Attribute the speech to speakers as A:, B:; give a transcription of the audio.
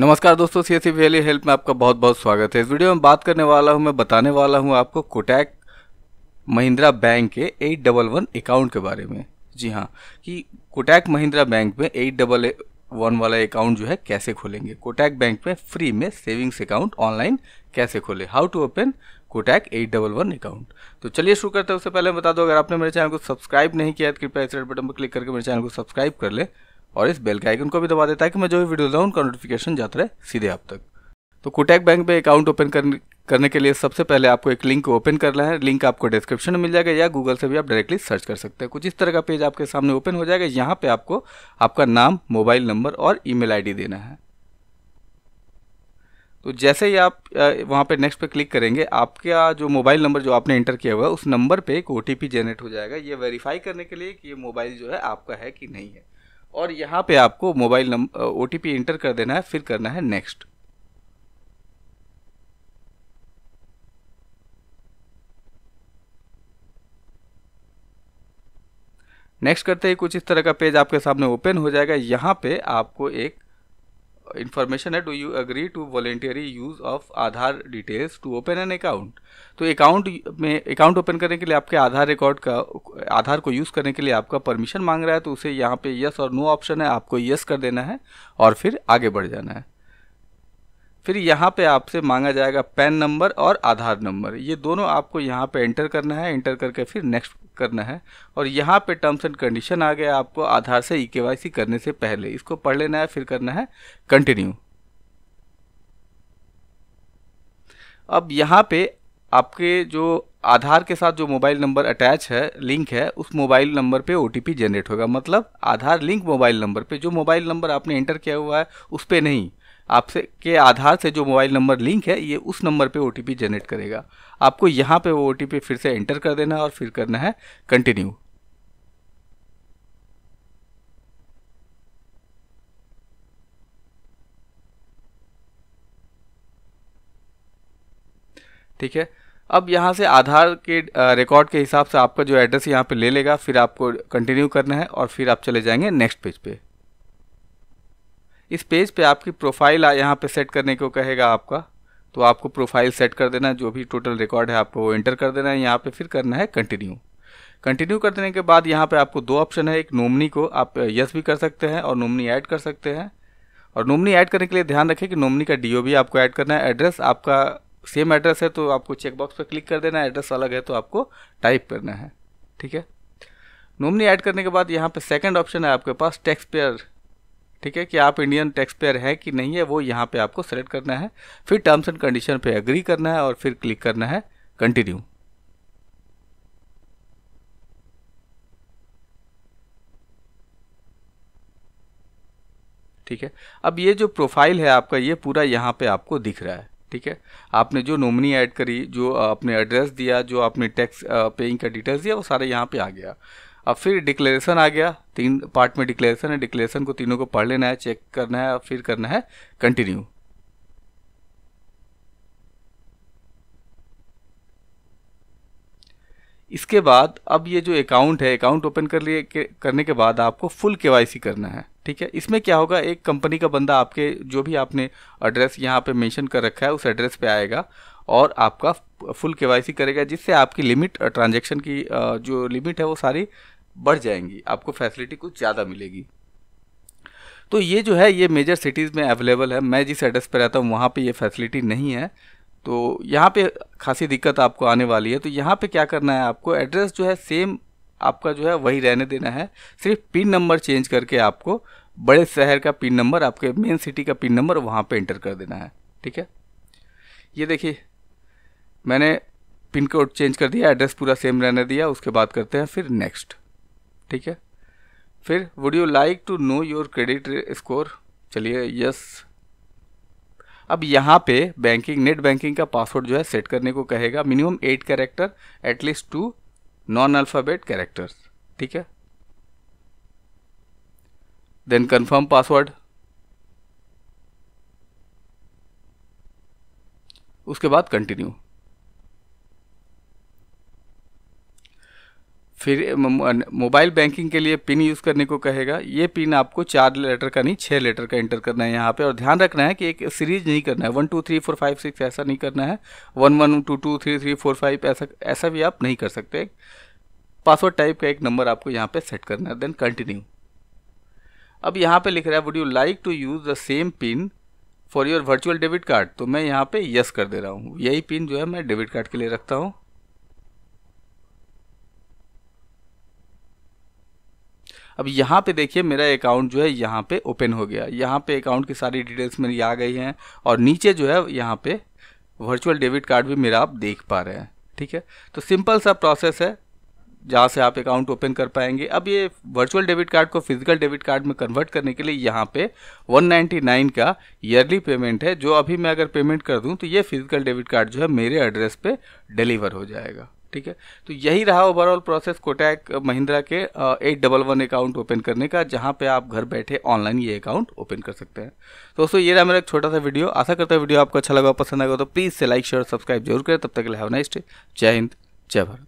A: नमस्कार दोस्तों C S valley help में आपका बहुत बहुत स्वागत है इस वीडियो में बात करने वाला हूँ मैं बताने वाला हूँ आपको कोटैक महिंद्रा बैंक के एट डबल वन अकाउंट के बारे में जी हाँ कि कोटैक महिंद्रा बैंक में एट डबल वन वाला अकाउंट जो है कैसे खोलेंगे कोटैक बैंक में फ्री में सेविंग्स अकाउंट ऑनलाइन कैसे खोले how to open Kotak eight double one account तो चलिए शुरू करते हैं उससे पहले बता दो अगर आपने मेरे चैनल को सब्सक्राइब नहीं किया तो कृपया इस रेड बटन पर क्लिक करके मेरे चैनल को सब्सक्राइब कर ले और इस बेल के आइकन को भी दबा देता है कि मैं जो भी वीडियो दूँ उनका नोटिफिकेशन जाता रहे सीधे आप तक तो कोटैक बैंक में अकाउंट ओपन करने के लिए सबसे पहले आपको एक लिंक ओपन करना है लिंक आपको डिस्क्रिप्शन में मिल जाएगा या गूगल से भी आप डायरेक्टली सर्च कर सकते हैं कुछ इस तरह का पेज आपके सामने ओपन हो जाएगा यहाँ पे आपको आपका नाम मोबाइल नंबर और ई मेल देना है तो जैसे ही आप वहाँ पे नेक्स्ट पे क्लिक करेंगे आपका जो मोबाइल नंबर जो आपने इंटर किया हुआ है उस नंबर पे एक ओ जनरेट हो जाएगा ये वेरीफाई करने के लिए कि ये मोबाइल जो है आपका है कि नहीं है और यहाँ पे आपको मोबाइल नंबर ओ एंटर कर देना है फिर करना है नेक्स्ट नेक्स्ट करते ही कुछ इस तरह का पेज आपके सामने ओपन हो जाएगा यहाँ पे आपको एक इन्फॉर्मेशन है do you agree to voluntary use of Aadhaar details to open an account तो अकाउंट में अकाउंट ओपन करने के लिए आपके आधार रिकॉर्ड का आधार को यूज़ करने के लिए आपका परमिशन मांग रहा है तो उसे यहाँ पे यस और नो ऑप्शन है आपको यस कर देना है और फिर आगे बढ़ जाना है फिर यहाँ पे आपसे मांगा जाएगा पैन नंबर और आधार नंबर ये दोनों आपको यहाँ पे एंटर करना है एंटर करके फिर नेक्स्ट करना है और यहाँ पे टर्म्स एंड कंडीशन आ गया आपको आधार से ई करने से पहले इसको पढ़ लेना है फिर करना है कंटिन्यू अब यहाँ पे आपके जो आधार के साथ जो मोबाइल नंबर अटैच है लिंक है उस मोबाइल नंबर पे ओ जनरेट होगा मतलब आधार लिंक मोबाइल नंबर पे जो मोबाइल नंबर आपने एंटर किया हुआ है उस पर नहीं आपसे के आधार से जो मोबाइल नंबर लिंक है ये उस नंबर पे ओ जनरेट करेगा आपको यहाँ पे वो ओ फिर से एंटर कर देना है और फिर करना है कंटिन्यू ठीक है अब यहाँ से आधार के रिकॉर्ड के हिसाब से आपका जो एड्रेस यहाँ पे ले लेगा फिर आपको कंटिन्यू करना है और फिर आप चले जाएंगे नेक्स्ट पेज पे इस पेज पे आपकी प्रोफाइल यहाँ पे सेट करने को कहेगा आपका तो आपको प्रोफाइल सेट कर देना जो भी टोटल रिकॉर्ड है आपको वो एंटर कर देना है यहाँ पे फिर करना है कंटिन्यू कंटिन्यू कर देने के बाद यहाँ पे आपको दो ऑप्शन है एक नोमनी को आप यस भी कर सकते हैं और नोमनी ऐड कर सकते हैं और नोमनी ऐड करने के लिए ध्यान रखें कि नोमनी का डी भी आपको ऐड करना है एड्रेस आपका सेम एड्रेस है तो आपको चेकबॉक्स पर क्लिक कर देना है एड्रेस अलग है तो आपको टाइप करना है ठीक है नोमनी ऐड करने के बाद यहाँ पे सेकंड ऑप्शन है आपके पास टैक्स पेयर ठीक है कि आप इंडियन टैक्स पेयर हैं कि नहीं है वो यहाँ पे आपको सेलेक्ट करना है फिर टर्म्स एंड कंडीशन पे एग्री करना है और फिर क्लिक करना है कंटिन्यू ठीक है अब ये जो प्रोफाइल है आपका ये पूरा यहाँ पे आपको दिख रहा है ठीक है आपने जो नोमनी ऐड करी जो आपने एड्रेस दिया जो आपने टैक्स पेइंग का डिटेल्स दिया वो सारे यहाँ पे आ गया अब फिर डिक्लेरेशन आ गया तीन पार्ट में डिक्लेरेशन है डिक्लेरेशन को तीनों को पढ़ लेना है चेक करना है और फिर करना है कंटिन्यू इसके बाद अब ये जो अकाउंट है अकाउंट ओपन कर लिए करने के बाद आपको फुल केवाईसी करना है ठीक है इसमें क्या होगा एक कंपनी का बंदा आपके जो भी आपने एड्रेस यहाँ पे मेंशन कर रखा है उस एड्रेस पे आएगा और आपका फुल के करेगा जिससे आपकी लिमिट ट्रांजेक्शन की जो लिमिट है वो सारी बढ़ जाएंगी आपको फैसिलिटी कुछ ज़्यादा मिलेगी तो ये जो है ये मेजर सिटीज़ में अवेलेबल है मैं जिस एड्रेस पर रहता हूँ वहाँ पे ये फैसिलिटी नहीं है तो यहाँ पे खासी दिक्कत आपको आने वाली है तो यहाँ पे क्या करना है आपको एड्रेस जो है सेम आपका जो है वही रहने देना है सिर्फ पिन नंबर चेंज करके आपको बड़े शहर का पिन नंबर आपके मेन सिटी का पिन नंबर वहाँ पर एंटर कर देना है ठीक है ये देखिए मैंने पिन कोड चेंज कर दिया एड्रेस पूरा सेम रहने दिया उसके बाद करते हैं फिर नेक्स्ट ठीक है फिर would you like to know your credit score चलिए यस अब यहाँ पे बैंकिंग नेट बैंकिंग का पासवर्ड जो है सेट करने को कहेगा minimum eight character at least two non alphabet characters ठीक है देन कंफर्म पासवर्ड उसके बाद कंटिन्यू फिर मोबाइल बैंकिंग के लिए पिन यूज़ करने को कहेगा ये पिन आपको चार लेटर का नहीं छः लेटर का एंटर करना है यहाँ पे और ध्यान रखना है कि एक सीरीज नहीं करना है one two three four five six ऐसा नहीं करना है one one two two three three four five ऐसा ऐसा भी आप नहीं कर सकते पासवर्ड टाइप का एक नंबर आपको यहाँ पर सेट करना है देन कंटिन्यू अब यहाँ पर लिख रहा है would you like to use the same pin for your virtual debit card तो मैं यहाँ पर यस कर दे रहा हूँ यही पिन जो है मैं डेबिट कार्ड के लिए रखता हूँ अब यहाँ पे देखिए मेरा अकाउंट जो है यहाँ पे ओपन हो गया यहाँ पे अकाउंट की सारी डिटेल्स मेरी आ गई हैं और नीचे जो है यहाँ पे वर्चुअल डेबिट कार्ड भी मेरा आप देख पा रहे हैं ठीक है तो सिंपल सा प्रोसेस है जहाँ से आप अकाउंट ओपन कर पाएंगे अब ये वर्चुअल डेबिट कार्ड को फिजिकल डेबिट कार्ड में कन्वर्ट करने के लिए यहाँ पे 199 का ईयरली पेमेंट है जो अभी मैं अगर पेमेंट कर दूँ तो ये फिजिकल डेबिट कार्ड जो है मेरे एड्रेस पे डिलीवर हो जाएगा ठीक है तो यही रहा ओवरऑल प्रोसेस कोटैक महिंद्रा के eight double one account open करने का जहाँ पे आप घर बैठे ऑनलाइन ये अकाउंट ओपन कर सकते हैं तो दोस्तों ये रहा मेरा एक छोटा सा वीडियो आशा करता है वीडियो आपको अच्छा लगा पसंद आएगा तो प्लीज़ से लाइक शेयर सब्सक्राइब जरूर करें तब तक के लिए हैव नाइस डे जय हिंद जय भारत